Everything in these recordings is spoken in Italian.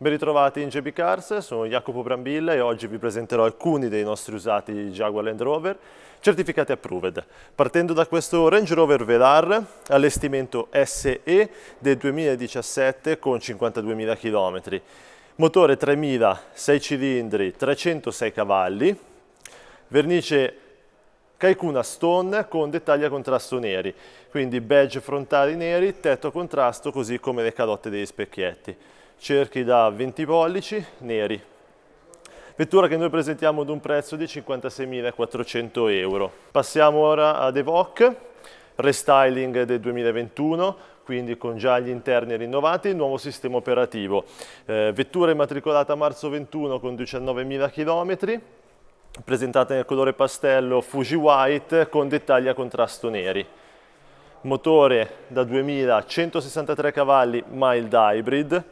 Ben ritrovati in JB Cars, sono Jacopo Brambilla e oggi vi presenterò alcuni dei nostri usati Jaguar Land Rover certificati approved. Partendo da questo Range Rover Velar, allestimento SE del 2017 con 52.000 km. Motore 3000, 6 cilindri, 306 cavalli, vernice Kaikuna Stone con dettagli a contrasto neri, quindi badge frontali neri, tetto a contrasto così come le calotte degli specchietti cerchi da 20 pollici neri. Vettura che noi presentiamo ad un prezzo di 56.400 euro. Passiamo ora ad Evoque, restyling del 2021, quindi con già gli interni rinnovati e il nuovo sistema operativo. Eh, vettura immatricolata a marzo 21 con 19.000 km, presentata nel colore pastello Fuji White con dettagli a contrasto neri. Motore da 2163 cavalli mild hybrid,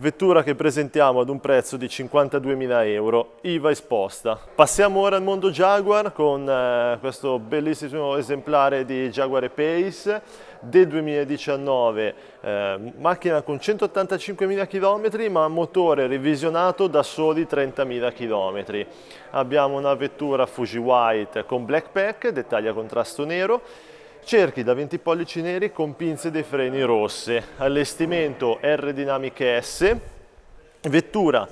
vettura che presentiamo ad un prezzo di 52.000 euro, IVA esposta. Passiamo ora al mondo Jaguar con eh, questo bellissimo esemplare di Jaguar Pace del 2019, eh, macchina con 185.000 km ma motore revisionato da soli 30.000 km. Abbiamo una vettura Fuji White con black pack, dettaglia contrasto nero, cerchi da 20 pollici neri con pinze dei freni rosse, allestimento R Dynamic S, vettura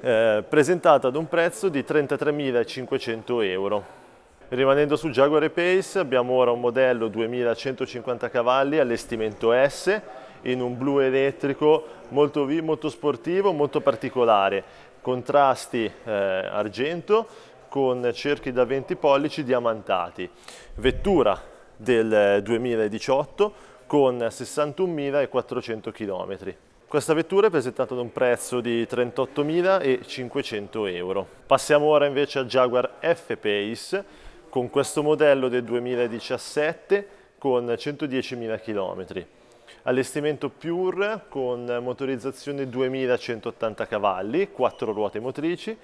eh, presentata ad un prezzo di 33.500 euro. Rimanendo su Jaguar Pace abbiamo ora un modello 2150 cavalli allestimento S in un blu elettrico molto, molto sportivo, molto particolare, contrasti eh, argento con cerchi da 20 pollici diamantati. Vettura del 2018 eh, con 61.400 km. Questa vettura è presentata ad un prezzo di 38.500 euro. Passiamo ora invece al Jaguar F-Pace con questo modello del 2017 con 110.000 km. Allestimento Pure con motorizzazione 2180 cavalli, 4 ruote motrici,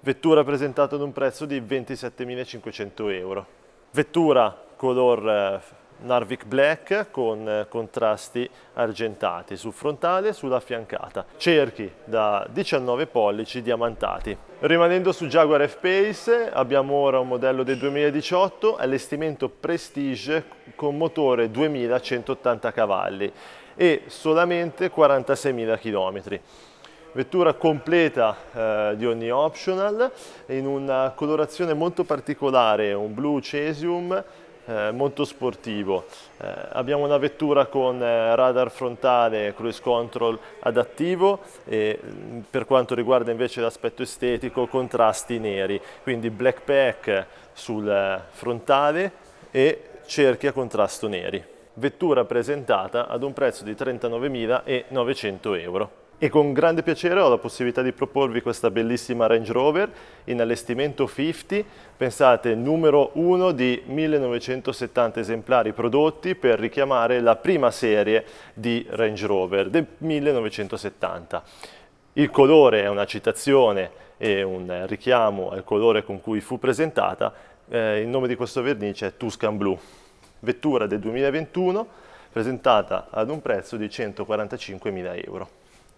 vettura presentata ad un prezzo di 27.500 euro. Vettura color eh, Narvik Black con eh, contrasti argentati sul frontale e sulla fiancata, cerchi da 19 pollici diamantati. Rimanendo su Jaguar F-Pace abbiamo ora un modello del 2018, allestimento Prestige con motore 2180 cavalli e solamente 46.000 km vettura completa eh, di ogni optional in una colorazione molto particolare, un blu cesium eh, molto sportivo. Eh, abbiamo una vettura con eh, radar frontale e cruise control adattivo e mm, per quanto riguarda invece l'aspetto estetico contrasti neri, quindi black pack sul eh, frontale e cerchi a contrasto neri. Vettura presentata ad un prezzo di 39.900 euro. E con grande piacere ho la possibilità di proporvi questa bellissima Range Rover in allestimento 50, pensate numero 1 di 1970 esemplari prodotti per richiamare la prima serie di Range Rover del 1970. Il colore è una citazione e un richiamo al colore con cui fu presentata, eh, il nome di questo vernice è Tuscan Blue, vettura del 2021 presentata ad un prezzo di 145.000 euro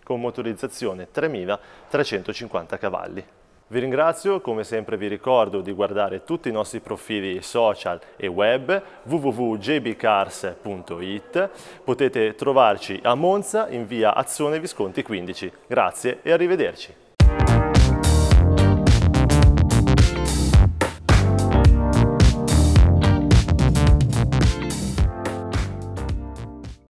con motorizzazione 3350 cavalli. Vi ringrazio, come sempre vi ricordo di guardare tutti i nostri profili social e web www.jbcars.it. Potete trovarci a Monza in via Azzone Visconti 15. Grazie e arrivederci.